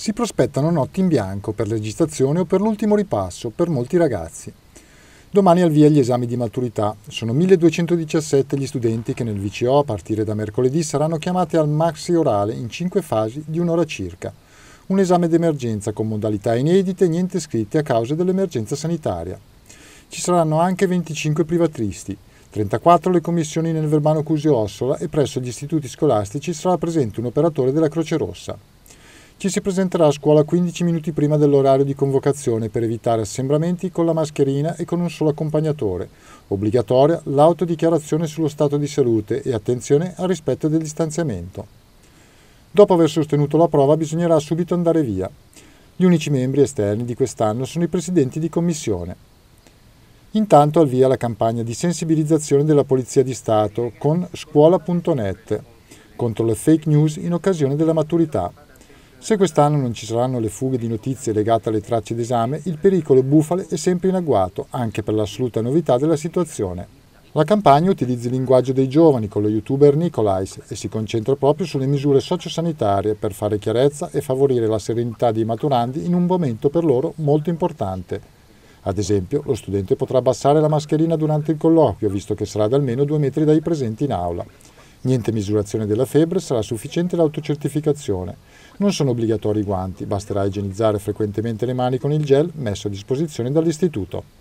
si prospettano notti in bianco per registrazione o per l'ultimo ripasso per molti ragazzi. Domani al via gli esami di maturità. Sono 1217 gli studenti che nel VCO a partire da mercoledì saranno chiamati al maxi orale in cinque fasi di un'ora circa. Un esame d'emergenza con modalità inedite e niente scritte a causa dell'emergenza sanitaria. Ci saranno anche 25 privatristi, 34 le commissioni nel Verbano Cusio Ossola e presso gli istituti scolastici sarà presente un operatore della Croce Rossa. Ci si presenterà a scuola 15 minuti prima dell'orario di convocazione per evitare assembramenti con la mascherina e con un solo accompagnatore. Obbligatoria l'autodichiarazione sullo stato di salute e attenzione al rispetto del distanziamento. Dopo aver sostenuto la prova bisognerà subito andare via. Gli unici membri esterni di quest'anno sono i presidenti di commissione. Intanto al via la campagna di sensibilizzazione della Polizia di Stato con scuola.net contro le fake news in occasione della maturità. Se quest'anno non ci saranno le fughe di notizie legate alle tracce d'esame, il pericolo bufale è sempre in agguato, anche per l'assoluta novità della situazione. La campagna utilizza il linguaggio dei giovani con lo youtuber Nicolais e si concentra proprio sulle misure sociosanitarie per fare chiarezza e favorire la serenità dei maturandi in un momento per loro molto importante. Ad esempio, lo studente potrà abbassare la mascherina durante il colloquio, visto che sarà ad almeno due metri dai presenti in aula. Niente misurazione della febbre, sarà sufficiente l'autocertificazione. Non sono obbligatori i guanti, basterà igienizzare frequentemente le mani con il gel messo a disposizione dall'istituto.